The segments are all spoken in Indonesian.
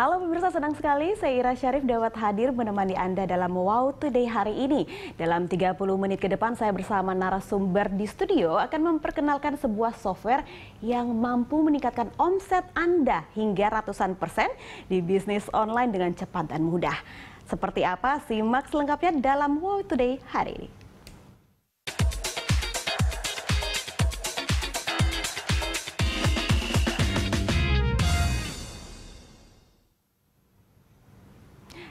Halo pemirsa, senang sekali saya Ira Syarif dapat hadir menemani Anda dalam Wow Today hari ini. Dalam 30 menit ke depan saya bersama narasumber di studio akan memperkenalkan sebuah software yang mampu meningkatkan omset Anda hingga ratusan persen di bisnis online dengan cepat dan mudah. Seperti apa? Simak selengkapnya dalam Wow Today hari ini.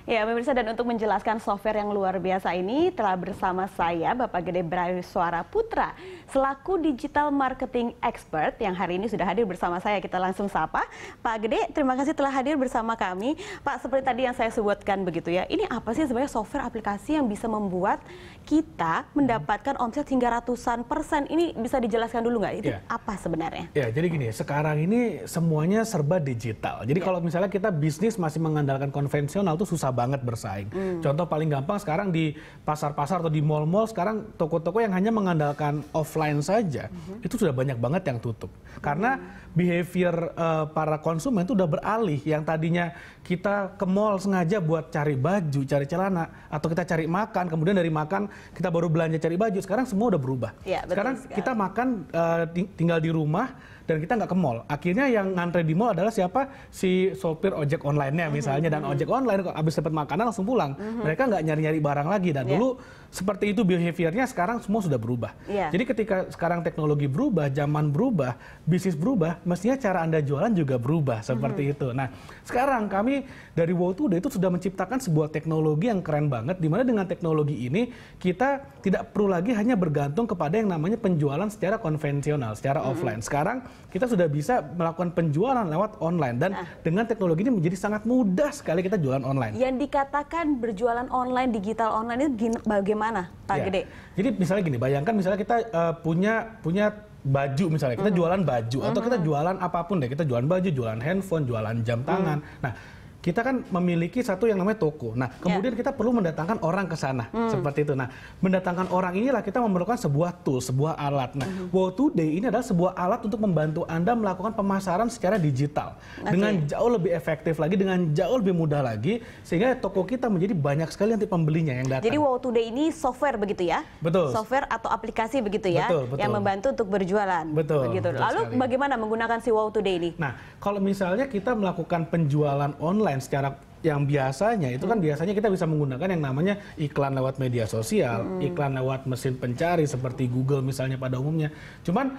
Ya, pemirsa dan untuk menjelaskan software yang luar biasa ini telah bersama saya Bapak Gede Brayu Suara Putra selaku digital marketing expert yang hari ini sudah hadir bersama saya. Kita langsung sapa. Pak Gede, terima kasih telah hadir bersama kami. Pak, seperti tadi yang saya sebutkan begitu ya, ini apa sih sebenarnya software aplikasi yang bisa membuat kita mendapatkan omset hingga ratusan persen? Ini bisa dijelaskan dulu nggak? Itu yeah. apa sebenarnya? Ya, jadi gini, sekarang ini semuanya serba digital. Jadi yeah. kalau misalnya kita bisnis masih mengandalkan konvensional tuh susah banget bersaing. Mm. Contoh paling gampang sekarang di pasar-pasar atau di mall-mall sekarang toko-toko yang hanya mengandalkan offline offline saja mm-hmm. itu sudah banyak banget yang tutup karena behavior uh, para konsumen itu sudah beralih yang tadinya kita ke mall sengaja buat cari baju cari celana atau kita cari makan kemudian dari makan kita baru belanja cari baju sekarang semua udah berubah ya, sekarang sekali. kita makan uh, ting tinggal di rumah dan kita nggak ke mall. Akhirnya yang ngantri di mall adalah siapa si sopir ojek online-nya misalnya dan mm-hmm. ojek online habis dapat makanan langsung pulang. Mm-hmm. Mereka nggak nyari-nyari barang lagi dan yeah. dulu seperti itu behavior-nya sekarang semua sudah berubah. Yeah. Jadi ketika sekarang teknologi berubah, zaman berubah, bisnis berubah, mestinya cara Anda jualan juga berubah seperti mm-hmm. itu. Nah, sekarang kami dari Wow Today itu sudah menciptakan sebuah teknologi yang keren banget dimana dengan teknologi ini kita tidak perlu lagi hanya bergantung kepada yang namanya penjualan secara konvensional, secara offline. Sekarang kita sudah bisa melakukan penjualan lewat online dan nah. dengan teknologi ini menjadi sangat mudah sekali kita jualan online. Yang dikatakan berjualan online, digital online itu bagaimana, Pak ya. Gede? Jadi misalnya gini, bayangkan misalnya kita uh, punya punya baju misalnya kita mm -hmm. jualan baju mm -hmm. atau kita jualan apapun deh kita jualan baju jualan handphone jualan jam tangan mm nah kita kan memiliki satu yang namanya toko. Nah, ya. kemudian yeah. kita perlu mendatangkan orang ke sana, mm. seperti itu. Nah, mendatangkan orang inilah kita memerlukan sebuah tool, sebuah alat. Nah, mm. Wow Today ini adalah sebuah alat untuk membantu Anda melakukan pemasaran secara digital okay. dengan jauh lebih efektif lagi, dengan jauh lebih mudah lagi, sehingga toko kita menjadi banyak sekali nanti pembelinya yang datang. Jadi Wow Today ini software begitu ya? Betul. Software atau aplikasi begitu ya, betul, betul. yang membantu untuk berjualan. Betul. Begitu. Betul Lalu sekali. bagaimana menggunakan si Wow Today ini? Nah, kalau misalnya kita melakukan penjualan online online secara yang biasanya itu kan hmm. biasanya kita bisa menggunakan yang namanya iklan lewat media sosial, hmm. iklan lewat mesin pencari seperti Google misalnya pada umumnya. Cuman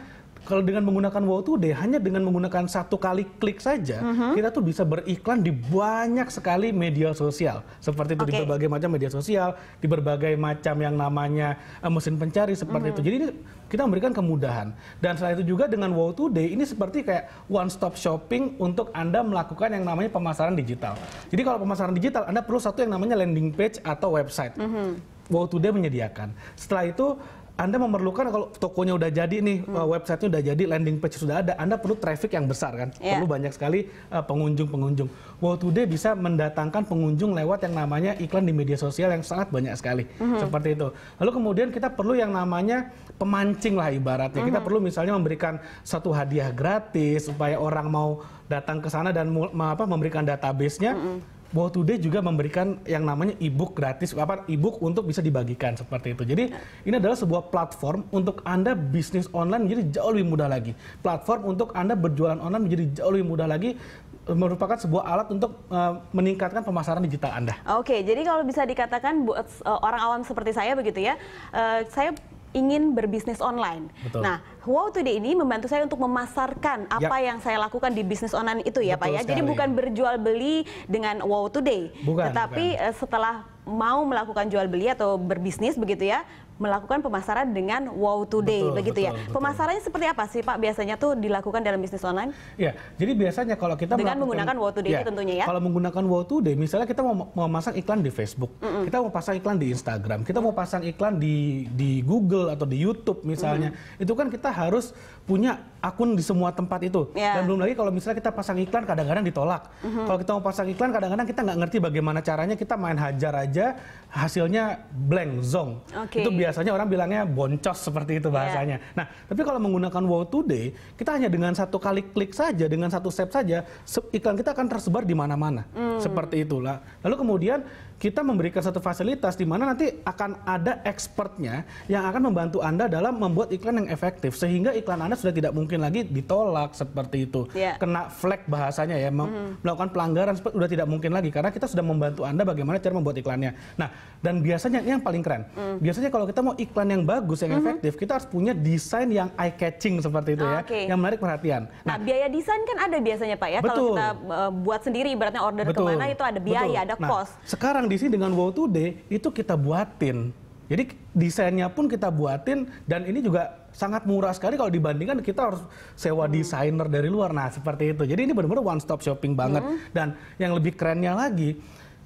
kalau dengan menggunakan Wow2D, hanya dengan menggunakan satu kali klik saja, mm-hmm. kita tuh bisa beriklan di banyak sekali media sosial. Seperti itu okay. di berbagai macam media sosial, di berbagai macam yang namanya uh, mesin pencari seperti mm-hmm. itu. Jadi ini kita memberikan kemudahan. Dan selain itu juga dengan wow 2 d ini seperti kayak one stop shopping untuk Anda melakukan yang namanya pemasaran digital. Jadi kalau pemasaran digital Anda perlu satu yang namanya landing page atau website. Mm -hmm. wow 2 menyediakan. Setelah itu anda memerlukan kalau tokonya udah jadi nih, hmm. Eh, websitenya udah jadi, landing page sudah ada, Anda perlu traffic yang besar kan, yeah. perlu banyak sekali eh, pengunjung-pengunjung. Uh, Wow Today bisa mendatangkan pengunjung lewat yang namanya iklan di media sosial yang sangat banyak sekali, hmm. seperti itu. Lalu kemudian kita perlu yang namanya pemancing lah ibaratnya. Hmm. Kita perlu misalnya memberikan satu hadiah gratis supaya orang mau datang ke sana dan apa memberikan database Hmm bahwa Today juga memberikan yang namanya e-book gratis, apa e-book untuk bisa dibagikan seperti itu. Jadi ini adalah sebuah platform untuk Anda bisnis online menjadi jauh lebih mudah lagi. Platform untuk Anda berjualan online menjadi jauh lebih mudah lagi e, merupakan sebuah alat untuk uh, meningkatkan pemasaran digital Anda. Oke, jadi kalau bisa dikatakan buat uh, orang awam seperti saya begitu ya, uh, saya ingin berbisnis online. Betul. Nah, Wow Today ini membantu saya untuk memasarkan ya. apa yang saya lakukan di bisnis online itu ya Betul Pak ya. Sekali. Jadi bukan berjual beli dengan Wow Today, bukan, tetapi bukan. Eh, setelah mau melakukan jual beli atau berbisnis begitu ya, melakukan pemasaran dengan Wow Today betul, begitu ya. betul, ya. Betul. Pemasarannya seperti apa sih Pak biasanya tuh dilakukan dalam bisnis online? Ya, jadi biasanya kalau kita dengan menggunakan Wow Today ya, itu tentunya ya. Kalau menggunakan Wow Today misalnya kita mau memasang iklan di Facebook, mm -mm. kita mau pasang iklan di Instagram, kita mau pasang iklan di di Google atau di YouTube misalnya. Mm -hmm. Itu kan kita harus punya akun di semua tempat itu. Yeah. Dan belum lagi kalau misalnya kita pasang iklan kadang-kadang ditolak. Mm -hmm. Kalau kita mau pasang iklan kadang-kadang kita nggak ngerti bagaimana caranya, kita main hajar aja hasilnya blank zong. Okay. Itu biasa biasanya orang bilangnya boncos seperti itu iya. bahasanya. Yeah. Nah, tapi kalau menggunakan Wow Today, kita hanya dengan satu kali klik saja, dengan satu step saja, iklan kita akan tersebar di mana-mana. Mm. Seperti itulah. Lalu kemudian kita memberikan satu fasilitas di mana nanti akan ada expertnya yang akan membantu Anda dalam membuat iklan yang efektif sehingga iklan Anda sudah tidak mungkin lagi ditolak seperti itu. Yeah. Kena flag bahasanya ya, mm-hmm. melakukan pelanggaran sudah tidak mungkin lagi karena kita sudah membantu Anda bagaimana cara membuat iklannya. Nah, dan biasanya ini yang paling keren. Mm. Biasanya kalau kita mau iklan yang bagus, yang mm-hmm. efektif, kita harus punya desain yang eye catching seperti itu oh, ya, okay. yang menarik perhatian. Nah, nah, biaya desain kan ada biasanya Pak ya. Betul. Kalau kita uh, buat sendiri ibaratnya order betul, kemana itu ada biaya, betul. ada nah, cost. Nah, sekarang di sini dengan Wow Today itu kita buatin. Jadi desainnya pun kita buatin dan ini juga sangat murah sekali kalau dibandingkan kita harus sewa hmm. desainer dari luar. Nah, seperti itu. Jadi ini benar-benar one stop shopping banget. Hmm. Dan yang lebih kerennya lagi,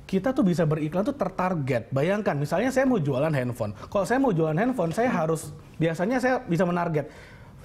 kita tuh bisa beriklan tuh tertarget. Bayangkan misalnya saya mau jualan handphone. Kalau saya mau jualan handphone, saya harus biasanya saya bisa menarget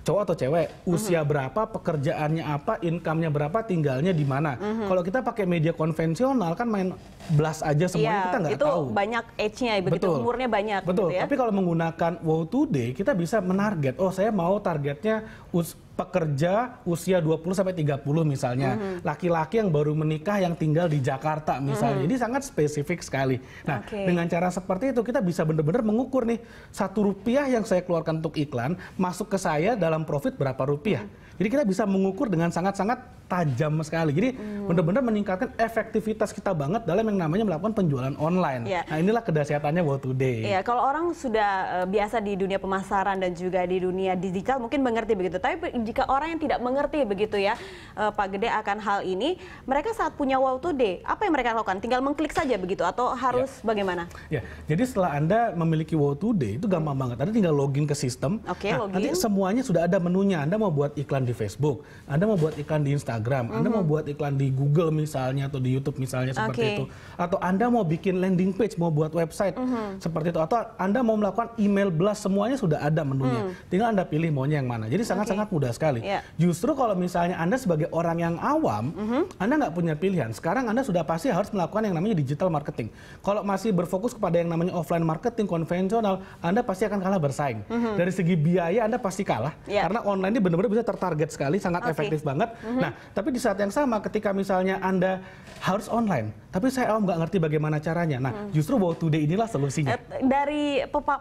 cowok atau cewek, usia mm-hmm. berapa, pekerjaannya apa, income-nya berapa, tinggalnya di mana. Mm-hmm. Kalau kita pakai media konvensional kan main blast aja iya, semuanya yeah, kita nggak tahu. Itu banyak age-nya, begitu Betul. umurnya banyak. Gitu Betul. Gitu ya? Tapi kalau menggunakan Wow Today kita bisa menarget. Oh saya mau targetnya us pekerja usia 20 sampai 30 misalnya, mm-hmm. laki-laki mm -hmm. yang baru menikah yang tinggal di Jakarta misalnya. Mm -hmm. Jadi sangat spesifik sekali. Nah, okay. dengan cara seperti itu kita bisa benar-benar mengukur nih satu rupiah yang saya keluarkan untuk iklan masuk ke saya dalam profit berapa rupiah. Mm -hmm. Jadi kita bisa mengukur dengan sangat-sangat tajam sekali. Jadi hmm. benar-benar meningkatkan efektivitas kita banget dalam yang namanya melakukan penjualan online. Yeah. Nah inilah kedahsyatannya World Today. Iya, kalau orang sudah uh, biasa di dunia pemasaran dan juga di dunia digital mungkin mengerti begitu. Tapi jika orang yang tidak mengerti begitu ya uh, Pak Gede akan hal ini, mereka saat punya World Today apa yang mereka lakukan? Tinggal mengklik saja begitu atau harus yeah. bagaimana? Ya, jadi setelah anda memiliki World Today itu gampang hmm. banget. Anda tinggal login ke sistem. Oke, okay, nah, login. Nanti semuanya sudah ada menunya. Anda mau buat iklan di Facebook, Anda mau buat iklan di Instagram Instagram, Anda mm -hmm. mau buat iklan di Google misalnya atau di YouTube misalnya seperti okay. itu, atau Anda mau bikin landing page, mau buat website mm -hmm. seperti itu, atau Anda mau melakukan email blast semuanya sudah ada menunya, mm. tinggal Anda pilih maunya yang mana. Jadi sangat-sangat okay. mudah sekali. Yeah. Justru kalau misalnya Anda sebagai orang yang awam, mm -hmm. Anda nggak punya pilihan. Sekarang Anda sudah pasti harus melakukan yang namanya digital marketing. Kalau masih berfokus kepada yang namanya offline marketing konvensional, Anda pasti akan kalah bersaing. Mm -hmm. Dari segi biaya Anda pasti kalah, yeah. karena online ini benar-benar bisa tertarget sekali, sangat okay. efektif banget. Mm -hmm. Nah, tapi di saat yang sama ketika misalnya Anda harus online, tapi saya awam nggak ngerti bagaimana caranya. Nah, hmm. justru Wow Today inilah solusinya. Eh, dari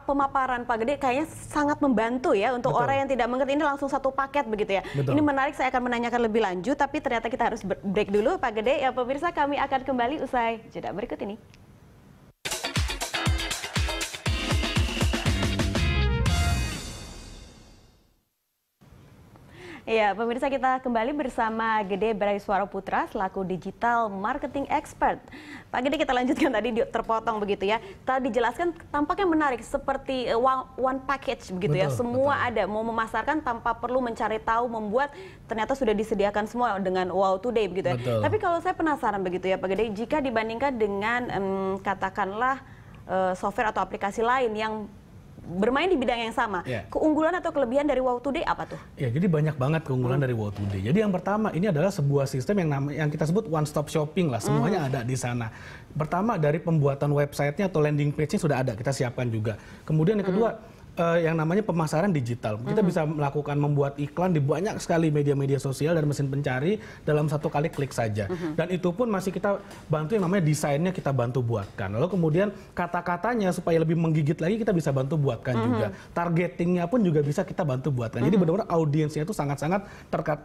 pemaparan Pak Gede kayaknya sangat membantu ya untuk Betul. orang yang tidak mengerti ini langsung satu paket begitu ya. Betul. Ini menarik saya akan menanyakan lebih lanjut tapi ternyata kita harus break dulu Pak Gede. Ya pemirsa kami akan kembali usai jeda berikut ini. Iya, pemirsa kita kembali bersama Gede Braiswaro Putra selaku Digital Marketing Expert. Pak Gede kita lanjutkan tadi terpotong begitu ya. Tadi dijelaskan tampaknya menarik seperti one, eh, one package begitu ya. betul, ya. Semua betul. ada mau memasarkan tanpa perlu mencari tahu membuat ternyata sudah disediakan semua dengan wow today begitu ya. Betul. Tapi kalau saya penasaran begitu ya Pak Gede jika dibandingkan dengan um, katakanlah uh, software atau aplikasi lain yang bermain di bidang yang sama. Yeah. Keunggulan atau kelebihan dari Wow Today apa tuh? Ya, yeah, jadi banyak banget keunggulan hmm. dari Wow Today. Jadi yang pertama ini adalah sebuah sistem yang nama, yang kita sebut one stop shopping lah, semuanya hmm. ada di sana. Pertama dari pembuatan websitenya atau landing page-nya sudah ada, kita siapkan juga. Kemudian yang hmm. kedua hmm uh, yang namanya pemasaran digital. Kita mm. bisa melakukan membuat iklan di banyak sekali media-media sosial dan mesin pencari dalam satu kali klik saja. Mm -hmm. Dan itu pun masih kita bantu yang namanya desainnya kita bantu buatkan. Lalu kemudian kata-katanya supaya lebih menggigit lagi kita bisa bantu buatkan mm -hmm. juga. Targetingnya pun juga bisa kita bantu buatkan. Mm -hmm. Jadi benar-benar audiensnya itu sangat-sangat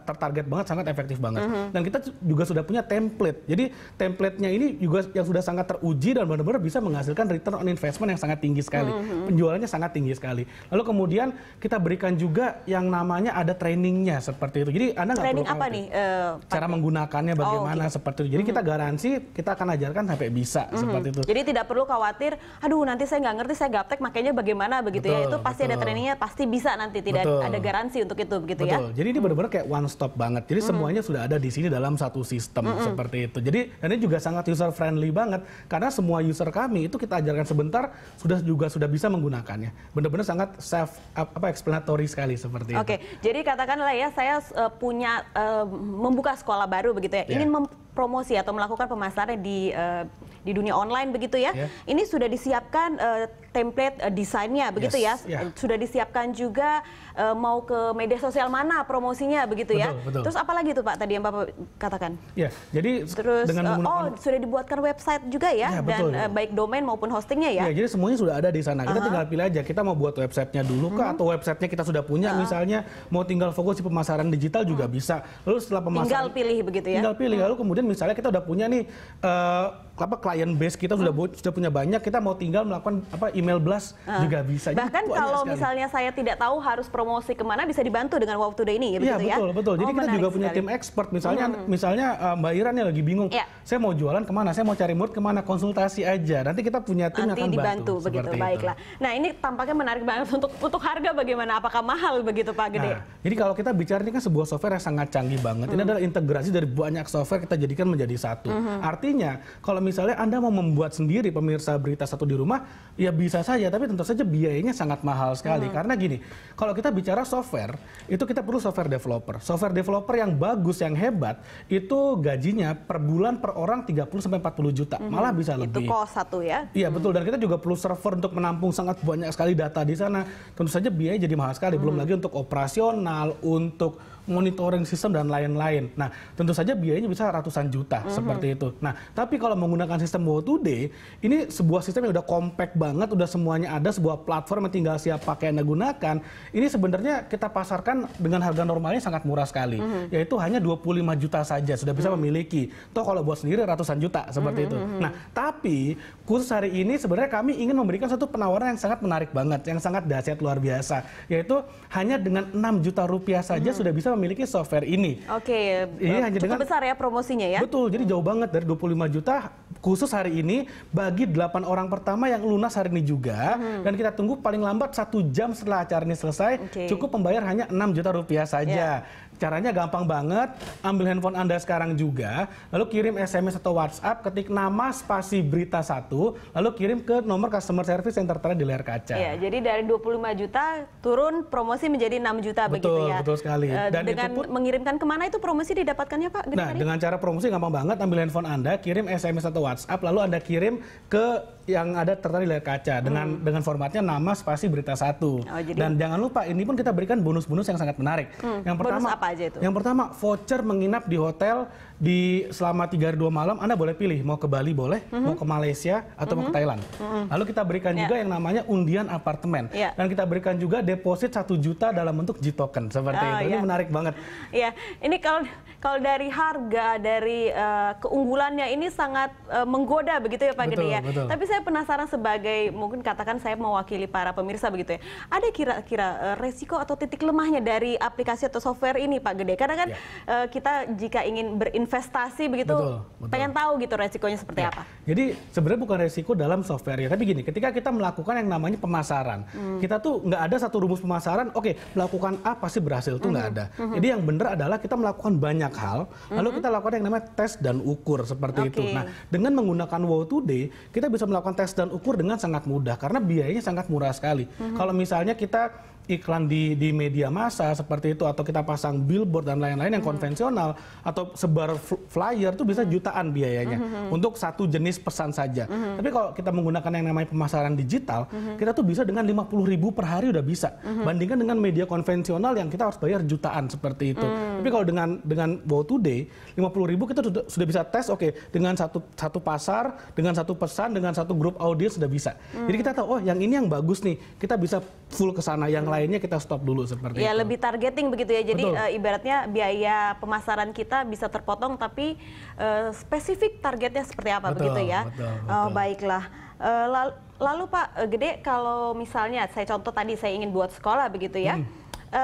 tertarget banget, sangat efektif banget. Mm -hmm. Dan kita juga sudah punya template. Jadi templatenya ini juga yang sudah sangat teruji dan benar-benar bisa menghasilkan return on investment yang sangat tinggi sekali. Mm -hmm. Penjualannya sangat tinggi sekali tadi. Lalu kemudian kita berikan juga yang namanya ada trainingnya seperti itu. Jadi Anda nggak perlu apa nih? Uh, cara menggunakannya oh, bagaimana oh, okay. seperti itu. Jadi mm -hmm. kita garansi kita akan ajarkan sampai bisa mm -hmm. seperti itu. Jadi tidak perlu khawatir, aduh nanti saya nggak ngerti saya gaptek makanya bagaimana begitu betul, ya. Itu pasti betul. ada trainingnya, pasti bisa nanti tidak betul. ada garansi untuk itu begitu betul. ya. Betul. Jadi ini hmm. benar-benar kayak one stop banget. Jadi mm -hmm. semuanya sudah ada di sini dalam satu sistem mm -hmm. seperti itu. Jadi ini juga sangat user friendly banget karena semua user kami itu kita ajarkan sebentar sudah juga sudah bisa menggunakannya. Benar-benar sangat self apa explanatory sekali seperti okay. itu. Oke, jadi katakanlah ya saya uh, punya uh, membuka sekolah baru begitu ya. Yeah. Ingin mem promosi atau melakukan pemasaran di uh, di dunia online begitu ya. Yeah. Ini sudah disiapkan uh, template uh, desainnya begitu yes, ya. Yeah. Sudah disiapkan juga uh, mau ke media sosial mana promosinya begitu ya. betul, ya. Betul. Terus apa lagi tuh Pak tadi yang Bapak katakan? Ya, yeah, jadi terus dengan uh, oh sudah dibuatkan website juga ya, ya dan betul. Uh, baik domain maupun hostingnya ya. Yeah, jadi semuanya sudah ada di sana. Kita uh -huh. tinggal pilih aja kita mau buat websitenya dulu kah uh mhm. -huh. atau websitenya kita sudah punya uh -huh. misalnya mau tinggal fokus di pemasaran digital juga uh -huh. bisa. Lalu setelah pemasaran tinggal pilih begitu ya. Tinggal pilih uh -huh. lalu kemudian misalnya kita udah punya nih uh, apa klien base kita sudah hmm. sudah punya banyak kita mau tinggal melakukan apa email blast hmm. juga bisa bahkan kalau kalau misalnya saya tidak tahu harus promosi kemana bisa dibantu dengan Wow Today ini ya, iya, ya betul betul. Jadi oh, kita juga punya tim expert misalnya hmm. misalnya uh, Mbak Iran yang lagi bingung ya. saya mau jualan kemana saya mau cari murid kemana konsultasi aja nanti kita punya tim nanti yang akan dibantu bantu, begitu baiklah. Itu. Nah ini tampaknya menarik banget untuk untuk harga bagaimana apakah mahal begitu Pak Gede? Nah, jadi kalau kita bicara ini kan sebuah software yang sangat canggih banget. Hmm. Ini adalah integrasi dari banyak software kita jadikan menjadi satu. Hmm. Artinya kalau misalnya Anda mau membuat sendiri pemirsa berita satu di rumah, ya bisa saja, tapi tentu saja biayanya sangat mahal sekali. Hmm. Karena gini, kalau kita bicara software, itu kita perlu software developer. Software developer yang bagus, yang hebat, itu gajinya per bulan per orang 30 40 juta, hmm. malah bisa lebih. Itu cost satu ya. Iya, betul. Hmm. Dan kita juga perlu server untuk menampung sangat banyak sekali data di sana. Tentu saja biaya jadi mahal sekali, hmm. belum lagi untuk operasional, untuk monitoring sistem dan lain-lain. Nah, tentu saja biayanya bisa ratusan juta mm -hmm. seperti itu. Nah, tapi kalau menggunakan sistem Go ini sebuah sistem yang udah compact banget, udah semuanya ada, sebuah platform yang tinggal siap pakai Anda gunakan. Ini sebenarnya kita pasarkan dengan harga normalnya sangat murah sekali, mm -hmm. yaitu hanya 25 juta saja sudah bisa mm -hmm. memiliki. Toh kalau buat sendiri ratusan juta seperti mm -hmm. itu. Mhm, mhm. Nah, tapi kursus hari ini sebenarnya kami ingin memberikan satu penawaran yang sangat menarik banget, yang sangat dahsyat luar biasa, yaitu hanya dengan 6 juta rupiah saja mm -hmm. sudah bisa memiliki software ini. Oke, okay, iya, ini eh, hanya dengan, besar ya promosinya ya. Betul, jadi jauh banget dari 25 juta khusus hari ini bagi 8 orang pertama yang lunas hari ini juga hmm. dan kita tunggu paling lambat satu jam setelah acara ini selesai okay. cukup membayar hanya 6 juta rupiah saja. Yeah. Caranya gampang banget, ambil handphone Anda sekarang juga, lalu kirim SMS atau WhatsApp, ketik nama spasi berita satu, lalu kirim ke nomor customer service yang tertera di layar kaca. Iya, jadi dari 25 juta turun promosi menjadi 6 juta betul, begitu ya. Betul sekali. E, Dan dengan itu pun, mengirimkan kemana itu promosi didapatkannya Pak? Gini nah, hari? dengan cara promosi gampang banget, ambil handphone Anda, kirim SMS atau WhatsApp, lalu Anda kirim ke yang ada tertarik layar kaca dengan hmm. dengan formatnya nama spasi berita satu oh, jadi... dan jangan lupa ini pun kita berikan bonus-bonus yang sangat menarik hmm. yang pertama apa aja itu? yang pertama voucher menginap di hotel di selama tiga dua malam anda boleh pilih mau ke Bali boleh hmm mau ke Malaysia atau hmm mau ke hmm. Thailand hmm lalu kita berikan yeah. juga yang namanya undian apartemen yeah. dan kita berikan juga deposit satu juta dalam bentuk G token seperti oh, itu yeah. ini ya. menarik banget ya yeah. ini kalau kalau dari harga dari uh, keunggulannya ini sangat uh, menggoda begitu ya Pak betul, Gede ya betul. tapi saya saya penasaran sebagai mungkin katakan saya mewakili para pemirsa begitu ya. Ada kira-kira eh, resiko atau titik lemahnya dari aplikasi atau software ini Pak Gede? Karena kan ya. Eh, kita jika ingin berinvestasi begitu betul, betul. pengen tahu gitu resikonya seperti ya. apa. Jadi sebenarnya bukan resiko dalam software ya, tapi gini, ketika kita melakukan yang namanya pemasaran, hmm. kita tuh nggak ada satu rumus pemasaran, oke, okay, melakukan A pasti berhasil tuh nggak -hmm. ada. -hmm. Jadi yang benar adalah kita melakukan banyak hal, -hmm. lalu kita lakukan yang namanya tes dan ukur seperti okay. itu. Nah, dengan menggunakan Wow Today, kita bisa melakukan melakukan tes dan ukur dengan sangat mudah karena biayanya sangat murah sekali. Mm -hmm. Kalau misalnya kita iklan di di media massa seperti itu atau kita pasang billboard dan lain-lain yang mm. konvensional atau sebar flyer itu bisa jutaan biayanya mm -hmm. untuk satu jenis pesan saja. Mm -hmm. Tapi kalau kita menggunakan yang namanya pemasaran digital, mm -hmm. kita tuh bisa dengan 50 ribu per hari udah bisa. Mm -hmm. Bandingkan dengan media konvensional yang kita harus bayar jutaan seperti itu. Mm. Tapi kalau dengan dengan Wow Today, 50 ribu kita sudah, sudah bisa tes oke okay, dengan satu satu pasar, dengan satu pesan, dengan satu grup audiens sudah bisa. Mm. Jadi kita tahu oh yang ini yang bagus nih, kita bisa full ke sana yang lainnya kita stop dulu seperti ya, itu. Ya lebih targeting begitu ya. Jadi e, ibaratnya biaya pemasaran kita bisa terpotong tapi e, spesifik targetnya seperti apa betul, begitu ya. Betul, eh, betul. Oh, baiklah. E, lalu, lalu Pak Gede kalau misalnya saya contoh tadi saya ingin buat sekolah begitu ya. Hmm. E,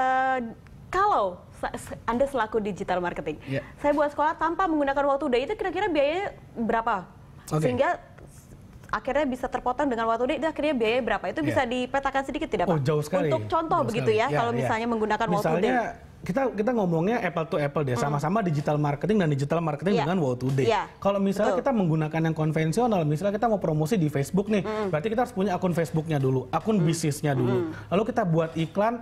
kalau anda selaku digital marketing, yeah. saya buat sekolah tanpa menggunakan waktu udah itu kira-kira biayanya berapa? Okay. Sehingga akhirnya bisa terpotong dengan waktu ini, akhirnya biaya berapa? Itu iya. bisa dipetakan sedikit tidak oh, Pak? Oh, jauh sekali. Untuk contoh jauh begitu sekali. ya, iya, kalau ya. misalnya menggunakan misalnya, wall kita kita ngomongnya apple to apple deh, hmm. sama-sama mm. digital marketing dan digital marketing yeah. dengan waktu to iya. Kalau misalnya Betul. kita menggunakan yang konvensional, misalnya kita mau promosi di Facebook nih, mm. berarti kita harus punya akun Facebooknya dulu, akun mm. bisnisnya dulu. Mm. Lalu kita buat iklan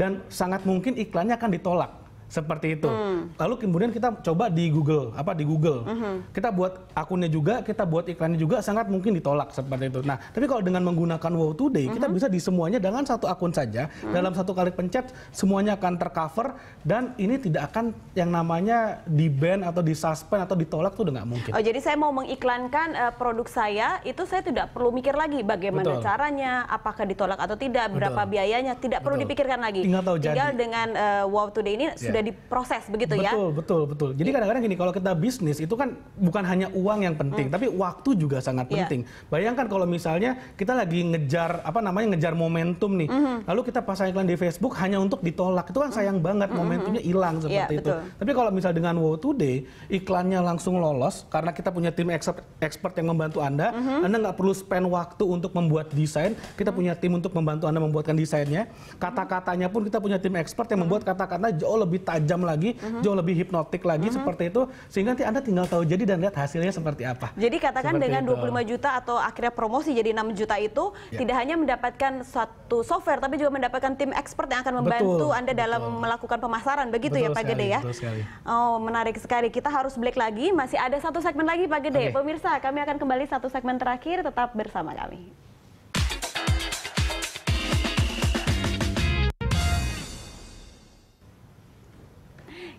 dan sangat mungkin iklannya akan ditolak seperti itu. Hmm. Lalu kemudian kita coba di Google, apa di Google. Hmm. Kita buat akunnya juga, kita buat iklannya juga sangat mungkin ditolak seperti itu. Nah, tapi kalau dengan menggunakan Wow Today, hmm. kita bisa di semuanya dengan satu akun saja, hmm. dalam satu kali pencet semuanya akan tercover dan ini tidak akan yang namanya di ban atau di suspend atau ditolak tuh nggak mungkin. Oh, jadi saya mau mengiklankan uh, produk saya, itu saya tidak perlu mikir lagi bagaimana Betul. caranya, apakah ditolak atau tidak, berapa Betul. biayanya, tidak Betul. perlu dipikirkan lagi. Tinggal tahu Tinggal jadi. dengan uh, Wow Today ini yeah sudah diproses begitu betul, ya? Betul, betul, betul. Jadi kadang-kadang gini, kalau kita bisnis itu kan bukan hanya uang yang penting, hmm. tapi waktu juga sangat iya. penting. Yeah. Bayangkan kalau misalnya kita lagi ngejar apa namanya ngejar momentum nih, mm -hmm. lalu kita pasang iklan di Facebook hanya untuk ditolak, itu kan mhm. sayang mm -hmm. banget mhm. momentumnya hilang seperti yeah, itu. Tapi kalau misal dengan Wow Today, iklannya langsung lolos karena kita punya tim expert, expert yang membantu anda, mm -hmm. anda nggak perlu spend waktu untuk membuat desain, kita mhm. punya tim untuk membantu anda membuatkan desainnya, kata-katanya pun kita punya tim expert yang membuat kata-kata jauh lebih tajam lagi, mm-hmm. jauh lebih hipnotik lagi mm-hmm. seperti itu sehingga nanti Anda tinggal tahu jadi dan lihat hasilnya seperti apa. Jadi katakan seperti dengan itu. 25 juta atau akhirnya promosi jadi 6 juta itu ya. tidak hanya mendapatkan satu software tapi juga mendapatkan tim expert yang akan membantu betul, Anda dalam melakukan pemasaran begitu ya, betul ya Pak Gede ya. Betul sekali. Oh, menarik sekali. Kita harus break lagi, masih ada satu segmen lagi Pak Gede. Okay. Pemirsa, kami akan kembali satu segmen terakhir tetap bersama kami.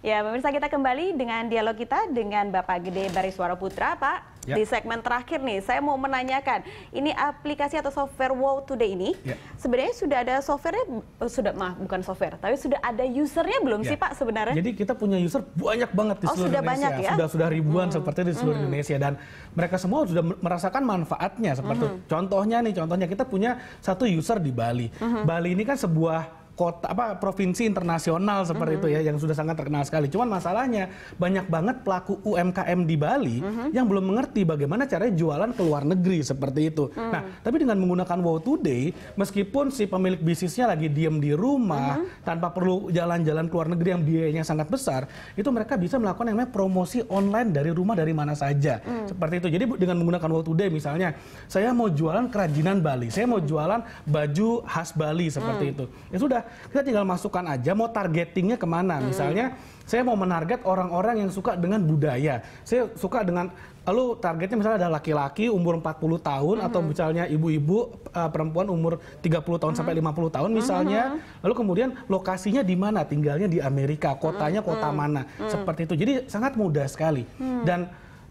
Ya, pemirsa kita kembali dengan dialog kita dengan Bapak Gede Bariswara Putra, Pak. Ya. Di segmen terakhir nih, saya mau menanyakan, ini aplikasi atau software Wow Today ini, ya. sebenarnya sudah ada softwarenya, oh, sudah maaf bukan software, tapi sudah ada usernya belum ya. sih Pak sebenarnya? Jadi kita punya user banyak banget di oh, seluruh sudah Indonesia, banyak, ya? sudah sudah ribuan hmm. seperti di seluruh hmm. Indonesia dan mereka semua sudah merasakan manfaatnya seperti hmm. contohnya nih, contohnya kita punya satu user di Bali. Hmm. Bali ini kan sebuah kota apa provinsi internasional seperti mm -hmm. itu ya mm-hmm. yang sudah sangat terkenal sekali. Cuman masalahnya banyak banget pelaku UMKM di Bali mm -hmm. yang belum mengerti bagaimana caranya jualan ke luar negeri seperti itu. Mm. Nah, tapi dengan menggunakan Wow Today, meskipun si pemilik bisnisnya lagi diem di rumah mm -hmm. tanpa perlu jalan-jalan ke luar negeri yang biayanya sangat besar, itu mereka bisa melakukan yang namanya promosi online dari rumah dari mana saja. Mm. Seperti itu. Jadi dengan menggunakan Wow Today misalnya, saya mau jualan kerajinan Bali, saya mau jualan baju khas Bali seperti mm. itu. Ya sudah kita tinggal masukkan aja mau targetingnya kemana. Hmm. Misalnya saya mau menarget orang-orang yang suka dengan budaya. Saya suka dengan lalu targetnya misalnya ada laki-laki umur 40 tahun -hmm. atau misalnya ibu-ibu uh, perempuan umur 30 tahun sampai -hmm. sampai 50 tahun misalnya. -hmm. Lalu kemudian lokasinya di mana? Tinggalnya di Amerika, kotanya -hmm. kota mana? -hmm. Seperti itu. Jadi sangat mudah sekali. -hmm. Dan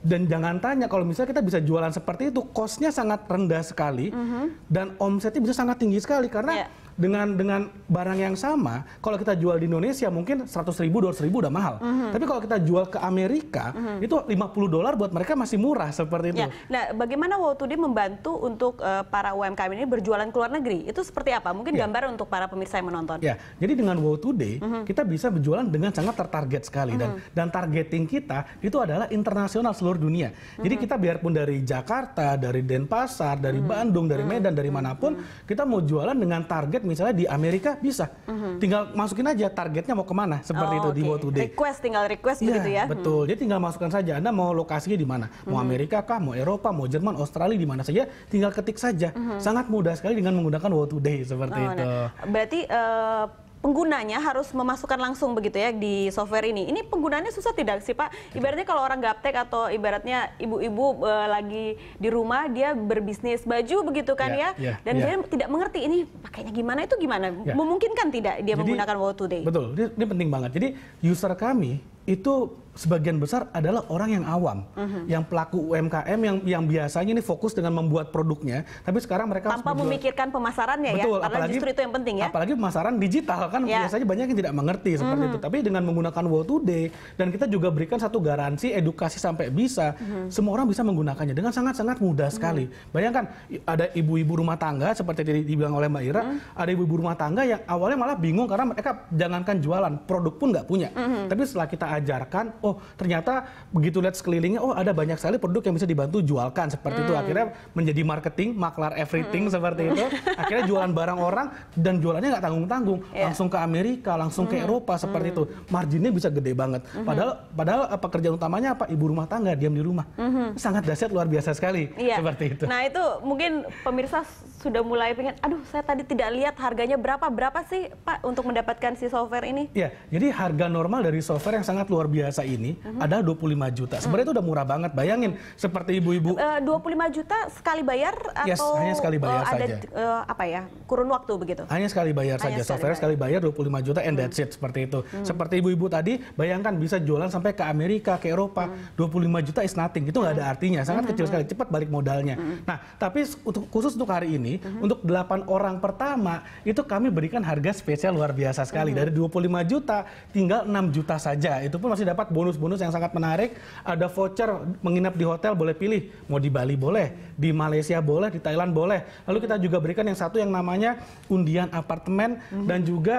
dan jangan tanya kalau misalnya kita bisa jualan seperti itu, kosnya sangat rendah sekali mm -hmm. dan omsetnya bisa sangat tinggi sekali karena yeah dengan dengan barang yang sama, kalau kita jual di Indonesia mungkin 100 ribu, 200 ribu udah mahal. Mm -hmm. Tapi kalau kita jual ke Amerika, mm -hmm. itu 50 dolar buat mereka masih murah seperti itu. Ya. Nah, bagaimana Wow dia membantu untuk uh, para UMKM ini berjualan ke luar negeri? Itu seperti apa? Mungkin ya. gambar untuk para pemirsa yang menonton. Ya, jadi dengan Wow Today, mm -hmm. kita bisa berjualan dengan sangat tertarget sekali. Mm -hmm. Dan, mhm. dan targeting kita itu adalah internasional seluruh dunia. Mm -hmm. Jadi mhm. kita biarpun dari Jakarta, dari Denpasar, dari mm -hmm. Bandung, dari mhm. Medan, dari manapun, mm -hmm. kita mau jualan dengan target misalnya di Amerika bisa. Mm-hmm. Tinggal masukin aja targetnya mau kemana seperti oh, itu okay. di World Today. Request tinggal request ya, begitu ya. Betul. Hmm. Jadi tinggal masukkan saja Anda mau lokasinya di mana. Mau mhm. Amerika kah, mau Eropa, mau Jerman, Australia di mana saja tinggal ketik saja. Mm-hmm. Sangat mudah sekali dengan menggunakan World Today seperti oh, itu. Nah. Berarti uh, penggunanya harus memasukkan langsung begitu ya di software ini. Ini penggunanya susah tidak sih Pak? Ibaratnya kalau orang gaptek atau ibaratnya ibu-ibu e, lagi di rumah dia berbisnis baju begitu kan yeah, ya, yeah, ya, dan yeah. dia tidak mengerti ini pakainya gimana itu gimana? Ya. Memungkinkan tidak dia Jadi, menggunakan Wow Today? Betul, ini, ini penting banget. Jadi user kami itu sebagian besar adalah orang yang awam, mm-hmm. yang pelaku UMKM yang yang biasanya ini fokus dengan membuat produknya, tapi sekarang mereka tanpa harus memikirkan pemasarannya ya, Betul, ya, karena apalagi, justru itu yang penting ya. Apalagi pemasaran digital kan yeah. biasanya banyak yang tidak mengerti seperti mm-hmm. itu. Tapi dengan menggunakan World Today dan kita juga berikan satu garansi edukasi sampai bisa, mm-hmm. semua orang bisa menggunakannya dengan sangat-sangat mudah sekali. Mm-hmm. Bayangkan ada ibu-ibu rumah tangga seperti tadi dibilang oleh Mbak Ira, mm-hmm. ada ibu-ibu rumah tangga yang awalnya malah bingung karena mereka jangankan jualan, produk pun nggak punya. Mm-hmm. Tapi setelah kita ajarkan oh ternyata begitu lihat sekelilingnya oh ada banyak sekali produk yang bisa dibantu jualkan seperti hmm. itu akhirnya menjadi marketing maklar everything hmm. seperti itu akhirnya jualan barang orang dan jualannya nggak tanggung tanggung iya. yeah. langsung ke Amerika langsung hmm. ke Eropa seperti hmm. itu marginnya bisa gede banget hmm. padahal padahal eh, pekerjaan utamanya apa ibu rumah tangga diam di rumah hmm. sangat dahsyat luar biasa sekali yeah. seperti itu nah itu mungkin pemirsa sudah mulai pengen aduh saya tadi tidak lihat harganya berapa berapa sih Pak untuk mendapatkan si software ini ya yeah. jadi harga normal dari software yang sangat luar biasa ini ini -hmm. ada 25 juta. Sebenarnya hmm. itu udah murah banget. Bayangin seperti ibu-ibu eh, uh, 25 juta sekali bayar atau yes, hanya sekali bayar uh, saja. uh, apa ya? Kurun waktu begitu. Hanya sekali bayar hanya saja. Sekali Software bayar. sekali bayar 25 juta and hmm. that's it seperti itu. Hmm. Seperti ibu-ibu tadi bayangkan bisa jualan sampai ke Amerika, ke Eropa. Hmm. 25 juta is nothing. Itu nggak hmm. ada mhm. artinya. Sangat -hmm. kecil sekali. Cepat balik modalnya. Hmm. Nah, tapi untuk khusus untuk hari ini -hmm. untuk 8 orang pertama itu kami berikan harga spesial luar biasa sekali. Hmm. Dari 25 juta tinggal 6 juta saja. Itu pun masih dapat bonus bonus-bonus yang sangat menarik. Ada voucher menginap di hotel boleh pilih. Mau di Bali boleh, di Malaysia boleh, di Thailand boleh. Lalu kita juga berikan yang satu yang namanya undian apartemen mm -hmm. dan juga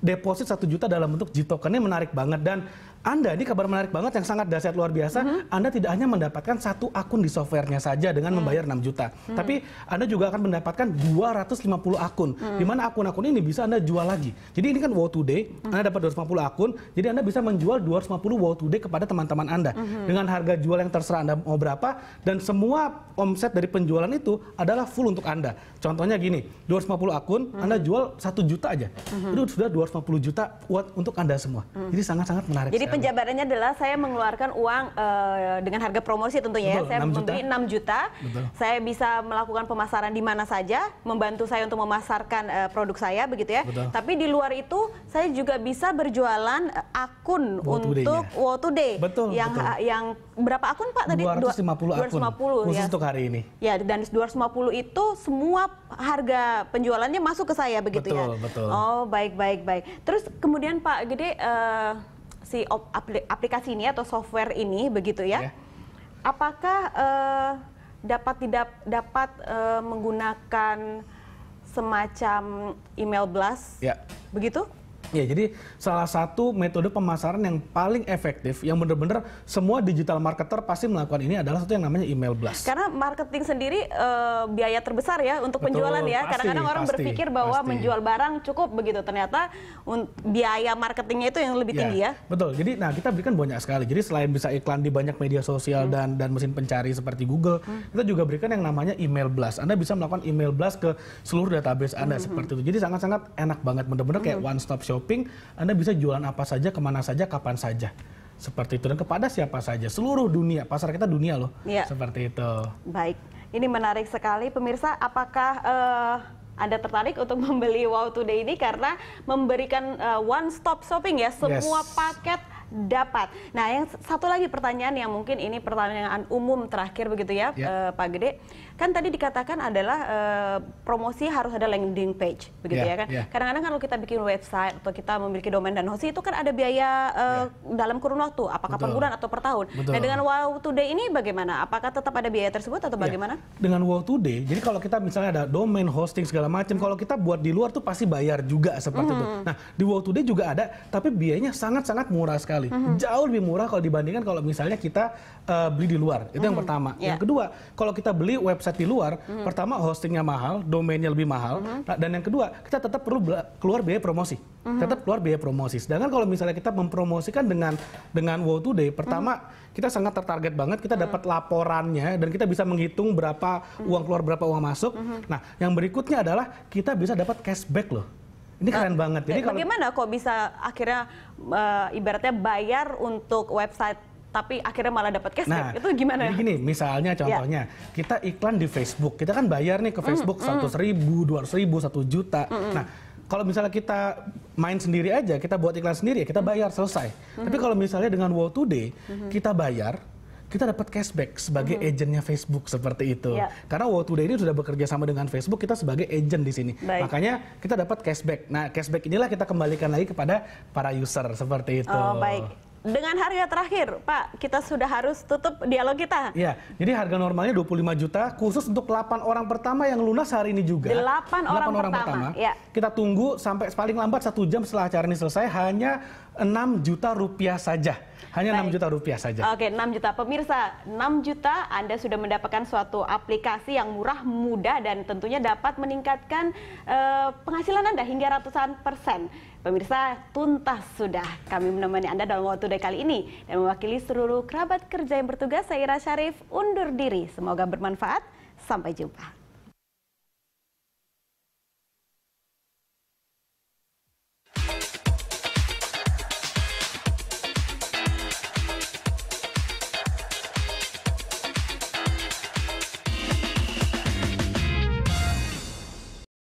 deposit satu juta dalam bentuk G ini menarik banget dan anda ini kabar menarik banget yang sangat dahsyat luar biasa. Mm-hmm. Anda tidak hanya mendapatkan satu akun di softwarenya saja dengan mm. membayar 6 juta, mm. tapi Anda juga akan mendapatkan 250 akun. Mm. Di mana akun-akun ini bisa Anda jual lagi. Jadi ini kan Wow Today, mm. Anda dapat 250 akun, jadi Anda bisa menjual 250 Wow Today kepada teman-teman Anda mm-hmm. dengan harga jual yang terserah Anda mau berapa dan semua omset dari penjualan itu adalah full untuk Anda. Contohnya gini, 250 akun, mm-hmm. Anda jual 1 juta aja. Mm-hmm. Itu sudah 250 juta buat untuk Anda semua. Mm-hmm. Jadi sangat-sangat menarik. Jadi Iya. penjabarannya adalah saya mengeluarkan uang uh, dengan harga promosi tentunya ya. Betul, ya. Saya 6 membeli juta. 6 juta. Betul. Saya bisa melakukan pemasaran di mana saja, membantu saya untuk memasarkan uh, produk saya begitu ya. Betul. Tapi di luar itu saya juga bisa berjualan eh, akun untuk Wow Today. Betul. Yang betul. yang berapa akun Pak tadi? 250, 250 akun. khusus ya. untuk hari ini. Ya, dan 250 itu semua harga penjualannya masuk ke saya begitu betul, ya. Betul, betul. Oh, baik baik baik. Terus kemudian Pak Gede uh, si aplikasi ini atau software ini begitu ya. Yeah. Apakah uh, dapat tidak dapat uh, menggunakan semacam email blast? Yeah. Begitu? Ya, jadi salah satu metode pemasaran yang paling efektif, yang benar-benar semua digital marketer pasti melakukan ini adalah satu yang namanya email blast. Karena marketing sendiri e, biaya terbesar ya untuk Betul, penjualan ya. Kadang-kadang orang pasti, berpikir bahwa pasti. menjual barang cukup begitu, ternyata un, biaya marketingnya itu yang lebih ya, tinggi ya. Betul. Jadi, nah kita berikan banyak sekali. Jadi selain bisa iklan di banyak media sosial hmm. dan dan mesin pencari seperti Google, hmm. kita juga berikan yang namanya email blast. Anda bisa melakukan email blast ke seluruh database Anda hmm. seperti itu. Jadi sangat-sangat enak banget, benar-benar hmm. kayak one stop shop Shopping, Anda bisa jualan apa saja, kemana saja, kapan saja seperti itu dan kepada siapa saja seluruh dunia pasar kita dunia loh ya. seperti itu baik ini menarik sekali pemirsa apakah uh, anda tertarik untuk membeli Wow Today ini karena memberikan uh, eh, one stop shopping ya semua yes. paket dapat. Nah, yang satu lagi pertanyaan yang mungkin ini pertanyaan umum terakhir begitu ya, ya. uh, Pak Gede. Kan tadi dikatakan adalah uh, promosi harus ada landing page, begitu ya, ya kan? Ya. Kadang-kadang ya. kalau kita bikin website atau kita memiliki domain dan hosting itu kan ada biaya uh, ya. dalam kurun waktu, apakah Betul. per bulan atau per tahun. Nah, Betul. Nah, dengan Wow Today ini bagaimana? Apakah tetap ada biaya tersebut atau ya. bagaimana? Ya. Dengan Wow Today, jadi kalau kita misalnya ada domain hosting segala macam, hmm. kalau kita buat di luar tuh pasti bayar juga seperti hmm. itu. Nah, di Wow Today juga ada, tapi biayanya sangat-sangat murah sekali sekali. Mm-hmm. Jauh lebih murah kalau dibandingkan kalau misalnya kita uh, beli di luar. Itu mm-hmm. yang pertama. Yeah. Yang kedua, kalau kita beli website di luar, mm-hmm. pertama hostingnya mahal, domainnya lebih mahal, mm-hmm. Nah, dan yang kedua kita tetap perlu keluar biaya promosi. Mm-hmm. Tetap keluar biaya promosi. Sedangkan kalau misalnya kita mempromosikan dengan dengan Wow Today, pertama mm-hmm. kita sangat tertarget banget, kita mm-hmm. dapat laporannya dan kita bisa menghitung berapa mm-hmm. uang keluar, berapa uang masuk. Mm-hmm. Nah, yang berikutnya adalah kita bisa dapat cashback loh. Ini keren nah, banget. Jadi eh, bagaimana kok bisa akhirnya uh, ibaratnya bayar untuk website tapi akhirnya malah dapat cashback. Nah, itu gimana? Ini gini, misalnya ya. contohnya yeah. kita iklan di Facebook, kita kan bayar nih ke mm, Facebook mm. seratus mm, ribu, dua ratus ribu, satu juta. Mm, mm. Nah, kalau misalnya kita main sendiri aja, kita buat iklan sendiri ya kita mm. bayar selesai. Mm Tapi kalau misalnya dengan Wow Today, mm kita bayar kita dapat cashback sebagai mm -hmm. agentnya Facebook seperti itu. Yeah. Karena World Today ini sudah bekerja sama dengan Facebook, kita sebagai agent di sini. Baik. Makanya kita dapat cashback. Nah, cashback inilah kita kembalikan lagi kepada para user seperti itu. Oh, baik dengan harga terakhir, Pak, kita sudah harus tutup dialog kita. Iya, jadi harga normalnya 25 juta khusus untuk 8 orang pertama yang lunas hari ini juga. 8 orang, orang pertama. pertama. Ya. Kita tunggu sampai paling lambat satu jam setelah acara ini selesai hanya 6 juta rupiah saja. Hanya Baik. 6 juta rupiah saja. Oke, 6 juta. Pemirsa, 6 juta Anda sudah mendapatkan suatu aplikasi yang murah, mudah, dan tentunya dapat meningkatkan uh, penghasilan Anda hingga ratusan persen. Pemirsa, tuntas sudah kami menemani Anda dalam waktu dekat kali ini dan mewakili seluruh kerabat kerja yang bertugas, saya Ira Syarif undur diri. Semoga bermanfaat. Sampai jumpa.